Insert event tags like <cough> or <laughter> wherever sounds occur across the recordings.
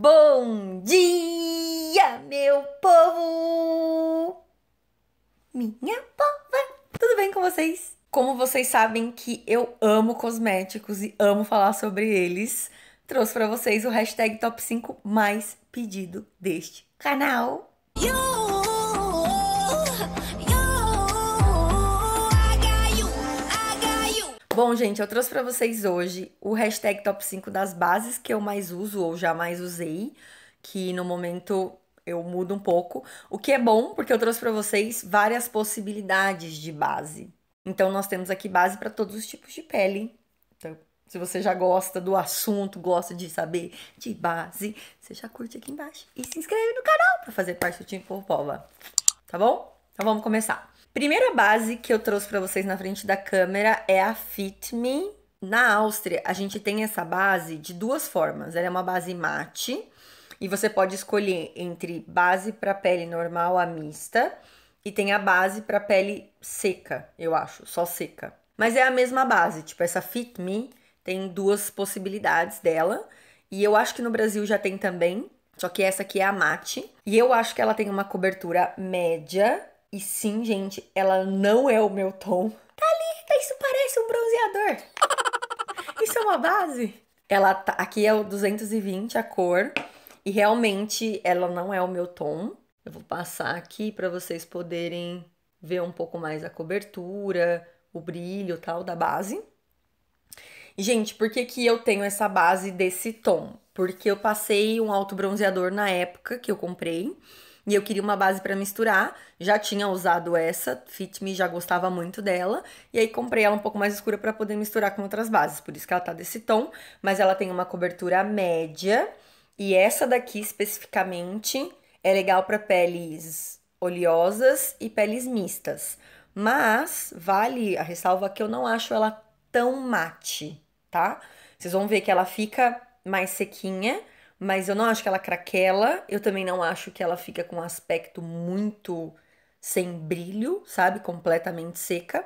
Bom dia, meu povo! Minha pova! Tudo bem com vocês? Como vocês sabem que eu amo cosméticos e amo falar sobre eles, trouxe para vocês o hashtag top 5 mais pedido deste canal. You! Bom, gente, eu trouxe para vocês hoje o hashtag top 5 das bases que eu mais uso ou já mais usei, que no momento eu mudo um pouco, o que é bom porque eu trouxe para vocês várias possibilidades de base. Então nós temos aqui base para todos os tipos de pele. Então, se você já gosta do assunto, gosta de saber de base, você já curte aqui embaixo e se inscreve no canal para fazer parte do Team Popova. Tá bom? Então vamos começar. Primeira base que eu trouxe para vocês na frente da câmera é a Fit Me. Na Áustria, a gente tem essa base de duas formas. Ela é uma base mate e você pode escolher entre base para pele normal a mista e tem a base para pele seca, eu acho, só seca. Mas é a mesma base, tipo essa Fit Me tem duas possibilidades dela e eu acho que no Brasil já tem também, só que essa aqui é a mate e eu acho que ela tem uma cobertura média e sim, gente, ela não é o meu tom. Tá Thalita, isso parece um bronzeador. Isso é uma base. Ela tá, aqui é o 220 a cor e realmente ela não é o meu tom. Eu vou passar aqui para vocês poderem ver um pouco mais a cobertura, o brilho, tal da base. Gente, por que, que eu tenho essa base desse tom? Porque eu passei um alto bronzeador na época que eu comprei e eu queria uma base para misturar. Já tinha usado essa, Fit Me, já gostava muito dela. E aí comprei ela um pouco mais escura para poder misturar com outras bases. Por isso que ela tá desse tom, mas ela tem uma cobertura média. E essa daqui especificamente é legal para peles oleosas e peles mistas. Mas vale a ressalva que eu não acho ela tão mate, tá? Vocês vão ver que ela fica mais sequinha mas eu não acho que ela craquela, eu também não acho que ela fica com um aspecto muito sem brilho, sabe? Completamente seca.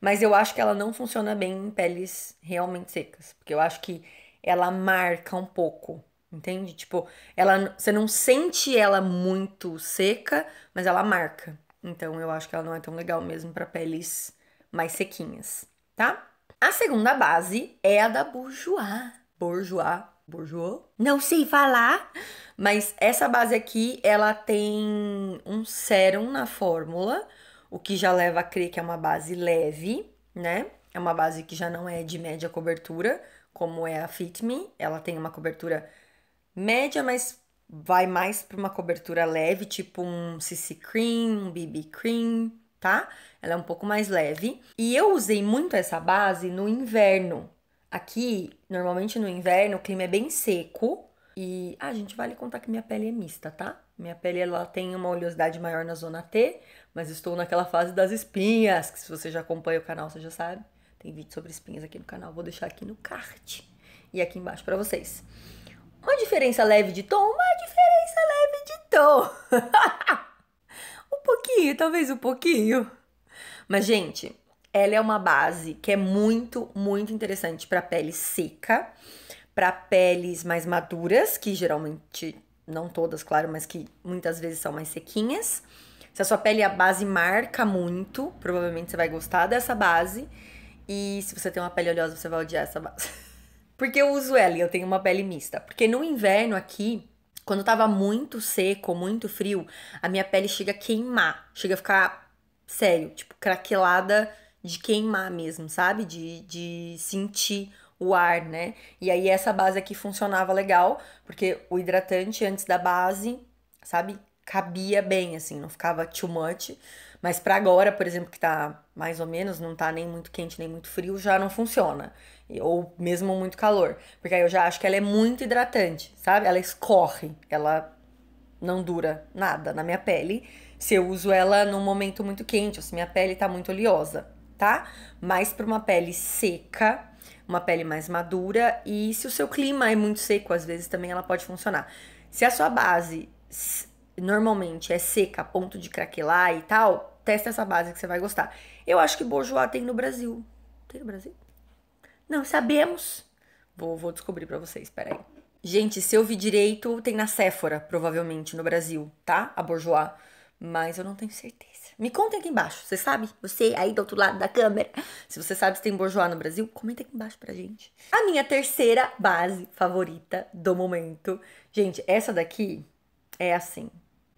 Mas eu acho que ela não funciona bem em peles realmente secas, porque eu acho que ela marca um pouco, entende? Tipo, ela você não sente ela muito seca, mas ela marca. Então eu acho que ela não é tão legal mesmo para peles mais sequinhas, tá? A segunda base é a da Bourjois. Bourjois Bourgeois. Não sei falar, mas essa base aqui, ela tem um sérum na fórmula, o que já leva a crer que é uma base leve, né? É uma base que já não é de média cobertura, como é a Fit Me. Ela tem uma cobertura média, mas vai mais para uma cobertura leve, tipo um CC cream, um BB cream, tá? Ela é um pouco mais leve. E eu usei muito essa base no inverno, Aqui, normalmente no inverno, o clima é bem seco e a ah, gente vale contar que minha pele é mista, tá? Minha pele ela tem uma oleosidade maior na zona T, mas estou naquela fase das espinhas, que se você já acompanha o canal, você já sabe. Tem vídeo sobre espinhas aqui no canal, vou deixar aqui no card e aqui embaixo para vocês. Uma diferença leve de tom, uma diferença leve de tom. <laughs> um pouquinho, talvez um pouquinho. Mas gente, ela é uma base que é muito, muito interessante para pele seca, para peles mais maduras, que geralmente, não todas, claro, mas que muitas vezes são mais sequinhas. Se a sua pele a base marca muito, provavelmente você vai gostar dessa base. E se você tem uma pele oleosa, você vai odiar essa base. <laughs> Porque eu uso ela e eu tenho uma pele mista. Porque no inverno aqui, quando tava muito seco, muito frio, a minha pele chega a queimar, chega a ficar sério, tipo, craquelada de queimar mesmo, sabe? De, de sentir o ar, né? E aí essa base aqui funcionava legal, porque o hidratante antes da base, sabe? Cabia bem, assim, não ficava too much. Mas para agora, por exemplo, que tá mais ou menos, não tá nem muito quente nem muito frio, já não funciona. Ou mesmo muito calor. Porque aí eu já acho que ela é muito hidratante, sabe? Ela escorre, ela não dura nada na minha pele se eu uso ela num momento muito quente, ou se minha pele tá muito oleosa tá? Mais para uma pele seca, uma pele mais madura e se o seu clima é muito seco, às vezes também ela pode funcionar. Se a sua base normalmente é seca, a ponto de craquelar e tal, testa essa base que você vai gostar. Eu acho que Bojoá tem no Brasil. Tem no Brasil? Não sabemos. Vou, vou descobrir para vocês, peraí. Gente, se eu vi direito, tem na Sephora, provavelmente, no Brasil, tá? A Bourjois. Mas eu não tenho certeza. Me contem aqui embaixo, você sabe? Você aí do outro lado da câmera. Se você sabe se tem bourgeois no Brasil, comenta aqui embaixo pra gente. A minha terceira base favorita do momento. Gente, essa daqui é assim.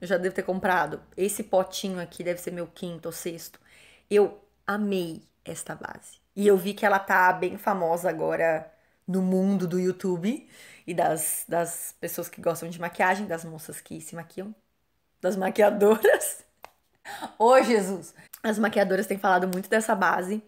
Eu já devo ter comprado. Esse potinho aqui deve ser meu quinto ou sexto. Eu amei esta base. E eu vi que ela tá bem famosa agora no mundo do YouTube e das, das pessoas que gostam de maquiagem, das moças que se maquiam, das maquiadoras. Ô oh, Jesus! As maquiadoras têm falado muito dessa base.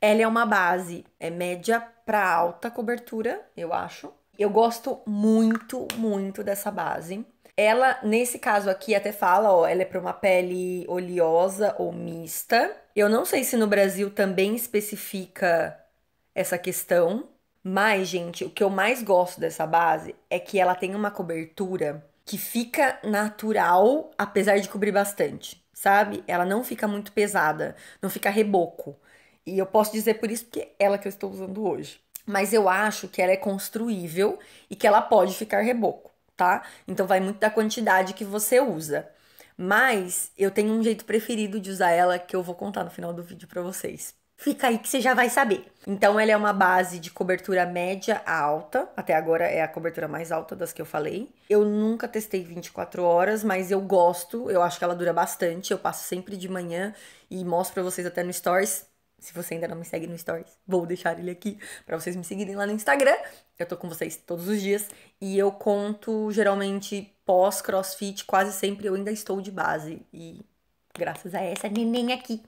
Ela é uma base é média para alta cobertura, eu acho. Eu gosto muito, muito dessa base. Ela, nesse caso aqui, até fala, ó, ela é para uma pele oleosa ou mista. Eu não sei se no Brasil também especifica essa questão, mas, gente, o que eu mais gosto dessa base é que ela tem uma cobertura que fica natural, apesar de cobrir bastante sabe? Ela não fica muito pesada, não fica reboco. E eu posso dizer por isso porque é ela que eu estou usando hoje. Mas eu acho que ela é construível e que ela pode ficar reboco, tá? Então vai muito da quantidade que você usa. Mas eu tenho um jeito preferido de usar ela que eu vou contar no final do vídeo para vocês. Fica aí que você já vai saber. Então, ela é uma base de cobertura média a alta. Até agora é a cobertura mais alta das que eu falei. Eu nunca testei 24 horas, mas eu gosto. Eu acho que ela dura bastante. Eu passo sempre de manhã e mostro pra vocês até no Stories. Se você ainda não me segue no Stories, vou deixar ele aqui para vocês me seguirem lá no Instagram. Eu tô com vocês todos os dias e eu conto geralmente pós CrossFit, quase sempre eu ainda estou de base e graças a essa neném aqui.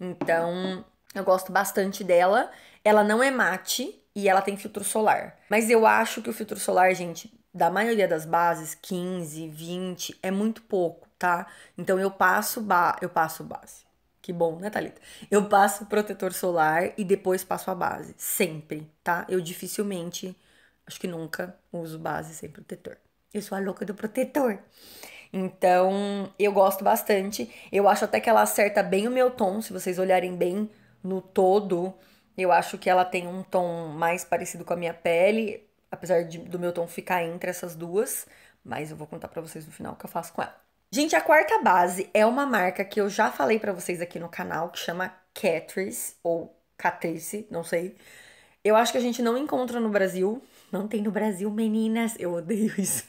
Então, eu gosto bastante dela. Ela não é mate e ela tem filtro solar. Mas eu acho que o filtro solar, gente, da maioria das bases, 15, 20, é muito pouco, tá? Então eu passo ba eu passo base. Que bom, né, Thalita? Eu passo protetor solar e depois passo a base. Sempre, tá? Eu dificilmente, acho que nunca, uso base sem protetor. Eu sou a louca do protetor. Então, eu gosto bastante. Eu acho até que ela acerta bem o meu tom, se vocês olharem bem no todo, eu acho que ela tem um tom mais parecido com a minha pele, apesar de, do meu tom ficar entre essas duas, mas eu vou contar para vocês no final o que eu faço com ela. Gente, a quarta base é uma marca que eu já falei para vocês aqui no canal, que chama Catrice ou Catrice, não sei. Eu acho que a gente não encontra no Brasil. Não tem no Brasil, meninas. Eu odeio isso.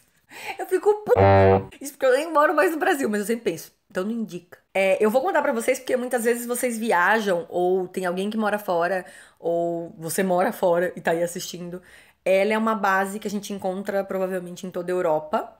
Eu fico puta. Isso porque eu nem moro mais no Brasil, mas eu sempre penso. Então não indica. É, eu vou contar para vocês porque muitas vezes vocês viajam ou tem alguém que mora fora ou você mora fora e tá aí assistindo. Ela é uma base que a gente encontra provavelmente em toda a Europa.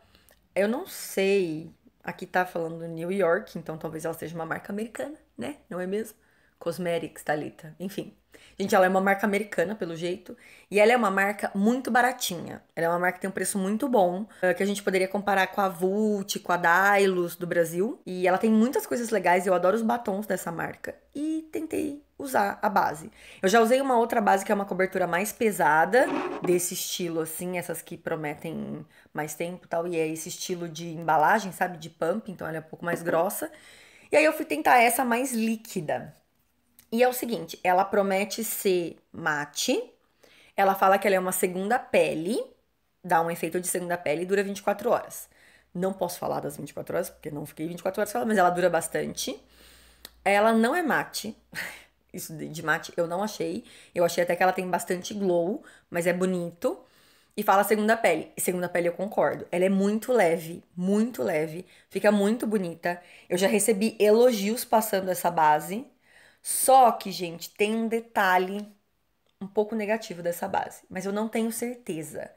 Eu não sei, aqui tá falando New York, então talvez ela seja uma marca americana, né? Não é mesmo? Cosmetics, Thalita. Enfim, Gente, ela é uma marca americana, pelo jeito, e ela é uma marca muito baratinha. Ela é uma marca que tem um preço muito bom, eh, que a gente poderia comparar com a Vult, com a Dylos do Brasil. E ela tem muitas coisas legais, eu adoro os batons dessa marca. E tentei usar a base. Eu já usei uma outra base que é uma cobertura mais pesada, desse estilo assim, essas que prometem mais tempo e tal, e é esse estilo de embalagem, sabe, de pump, então ela é um pouco mais grossa. E aí eu fui tentar essa mais líquida. E é o seguinte, ela promete ser mate, ela fala que ela é uma segunda pele, dá um efeito de segunda pele e dura 24 horas. Não posso falar das 24 horas, porque não fiquei 24 horas falando, mas ela dura bastante. Ela não é mate. <laughs> Isso de mate eu não achei. Eu achei até que ela tem bastante glow, mas é bonito. E fala segunda pele. Segunda pele eu concordo. Ela é muito leve, muito leve. Fica muito bonita. Eu já recebi elogios passando essa base. Só que, gente, tem um detalhe um pouco negativo dessa base, mas eu não tenho certeza,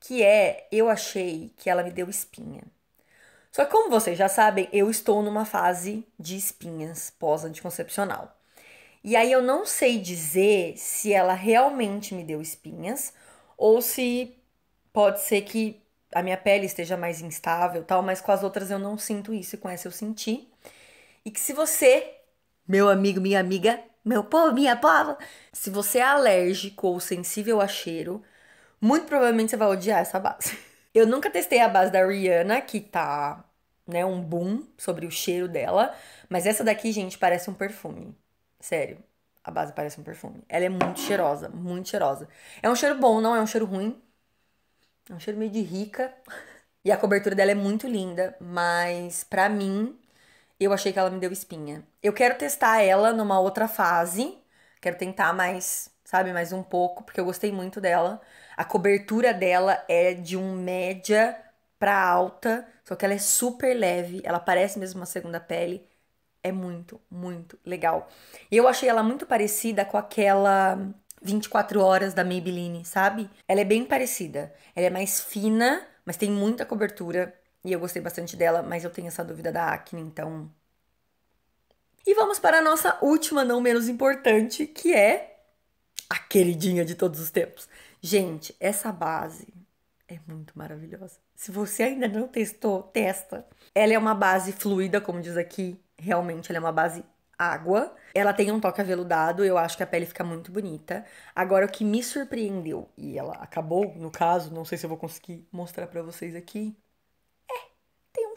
que é eu achei que ela me deu espinha. Só que, como vocês já sabem, eu estou numa fase de espinhas pós-anticoncepcional. E aí eu não sei dizer se ela realmente me deu espinhas ou se pode ser que a minha pele esteja mais instável, tal, mas com as outras eu não sinto isso e com essa eu senti. E que se você meu amigo, minha amiga, meu povo, minha povo. Se você é alérgico ou sensível a cheiro, muito provavelmente você vai odiar essa base. <laughs> Eu nunca testei a base da Rihanna, que tá, né, um boom sobre o cheiro dela. Mas essa daqui, gente, parece um perfume. Sério. A base parece um perfume. Ela é muito cheirosa, muito cheirosa. É um cheiro bom, não é um cheiro ruim. É um cheiro meio de rica. <laughs> E a cobertura dela é muito linda, mas para mim eu achei que ela me deu espinha. Eu quero testar ela numa outra fase, quero tentar mais, sabe, mais um pouco, porque eu gostei muito dela. A cobertura dela é de um média pra alta, só que ela é super leve, ela parece mesmo uma segunda pele. É muito, muito legal. Eu achei ela muito parecida com aquela 24 horas da Maybelline, sabe? Ela é bem parecida. Ela é mais fina, mas tem muita cobertura. E eu gostei bastante dela, mas eu tenho essa dúvida da acne, então. E vamos para a nossa última, não menos importante, que é a queridinha de todos os tempos. Gente, essa base é muito maravilhosa. Se você ainda não testou, testa. Ela é uma base fluida, como diz aqui. Realmente, ela é uma base água. Ela tem um toque aveludado, eu acho que a pele fica muito bonita. Agora, o que me surpreendeu, e ela acabou, no caso, não sei se eu vou conseguir mostrar para vocês aqui,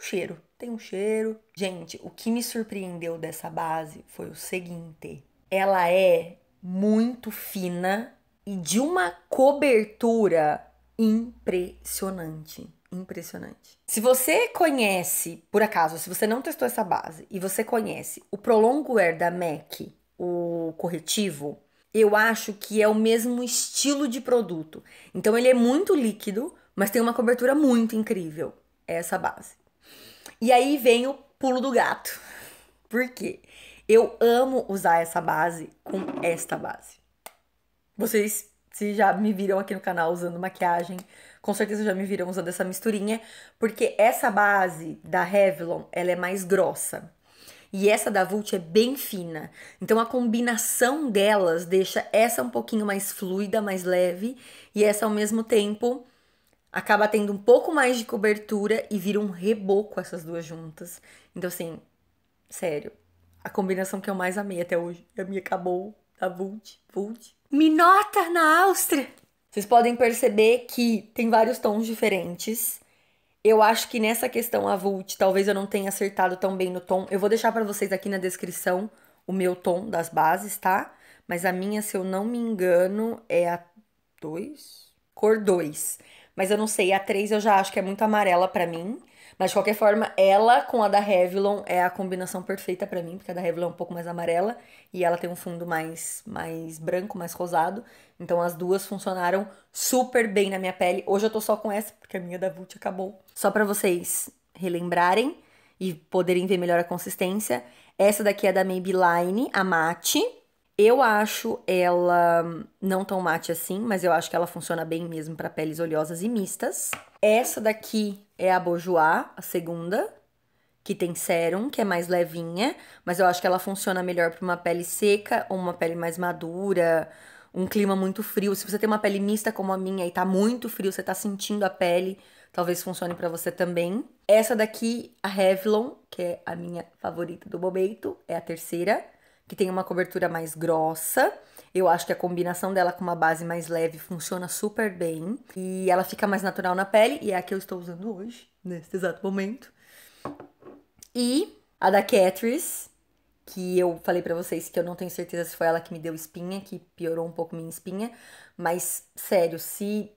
um cheiro, tem um cheiro. Gente, o que me surpreendeu dessa base foi o seguinte: ela é muito fina e de uma cobertura impressionante. Impressionante. Se você conhece, por acaso, se você não testou essa base e você conhece o Prolonguer Air da MAC, o corretivo, eu acho que é o mesmo estilo de produto. Então ele é muito líquido, mas tem uma cobertura muito incrível. É essa base. E aí vem o pulo do gato. Por quê? Eu amo usar essa base com esta base. Vocês, se já me viram aqui no canal usando maquiagem, com certeza já me viram usando essa misturinha, porque essa base da Revlon, ela é mais grossa. E essa da Vult é bem fina. Então a combinação delas deixa essa um pouquinho mais fluida, mais leve, e essa ao mesmo tempo acaba tendo um pouco mais de cobertura e vira um reboco essas duas juntas. Então, assim, sério, a combinação que eu mais amei até hoje a minha acabou, a Vult, Vult. Minota na Áustria! Vocês podem perceber que tem vários tons diferentes. Eu acho que nessa questão a Vult, talvez eu não tenha acertado tão bem no tom. Eu vou deixar para vocês aqui na descrição o meu tom das bases, tá? Mas a minha, se eu não me engano, é a 2? Cor 2. Mas eu não sei, a 3 eu já acho que é muito amarela para mim. Mas de qualquer forma, ela com a da Revlon é a combinação perfeita para mim, porque a da Revlon é um pouco mais amarela e ela tem um fundo mais mais branco, mais rosado. Então as duas funcionaram super bem na minha pele. Hoje eu tô só com essa, porque a minha da Vult acabou. Só para vocês relembrarem e poderem ver melhor a consistência. Essa daqui é da Maybelline, a matte. Eu acho ela não tão mate assim, mas eu acho que ela funciona bem mesmo para peles oleosas e mistas. Essa daqui é a Bojoá, a segunda, que tem sérum, que é mais levinha, mas eu acho que ela funciona melhor para uma pele seca ou uma pele mais madura, um clima muito frio. Se você tem uma pele mista como a minha e tá muito frio, você tá sentindo a pele, talvez funcione para você também. Essa daqui, a Revlon, que é a minha favorita do momento, é a terceira que tem uma cobertura mais grossa. Eu acho que a combinação dela com uma base mais leve funciona super bem. E ela fica mais natural na pele, e é a que eu estou usando hoje, neste exato momento. E a da Catrice, que eu falei para vocês que eu não tenho certeza se foi ela que me deu espinha, que piorou um pouco minha espinha. Mas, sério, se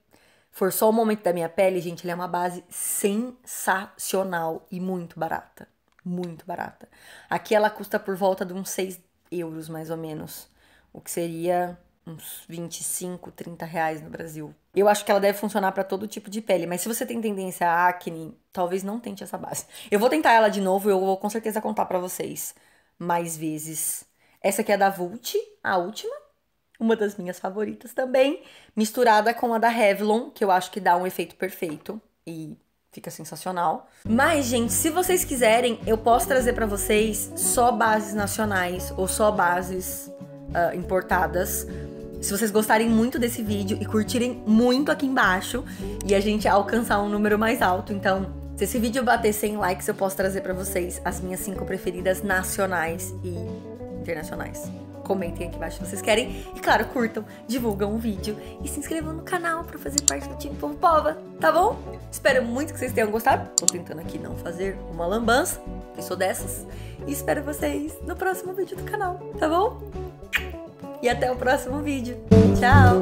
for só o momento da minha pele, gente, ela é uma base sensacional e muito barata. Muito barata. Aqui ela custa por volta de uns 6 euros mais ou menos, o que seria uns 25, 30 reais no Brasil. Eu acho que ela deve funcionar para todo tipo de pele, mas se você tem tendência a acne, talvez não tente essa base. Eu vou tentar ela de novo, eu vou com certeza contar para vocês mais vezes. Essa aqui é da Vult, a última, uma das minhas favoritas também, misturada com a da Revlon, que eu acho que dá um efeito perfeito e fica sensacional. Mas, gente, se vocês quiserem, eu posso trazer para vocês só bases nacionais ou só bases uh, importadas. Se vocês gostarem muito desse vídeo e curtirem muito aqui embaixo e a gente alcançar um número mais alto, então se esse vídeo bater 100 likes, eu posso trazer para vocês as minhas cinco preferidas nacionais e internacionais comentem aqui embaixo se vocês querem. E claro, curtam, divulgam o vídeo e se inscrevam no canal para fazer parte do time Povo Pova, tá bom? Espero muito que vocês tenham gostado. Tô tentando aqui não fazer uma lambança, que sou dessas. E espero vocês no próximo vídeo do canal, tá bom? E até o próximo vídeo. Tchau!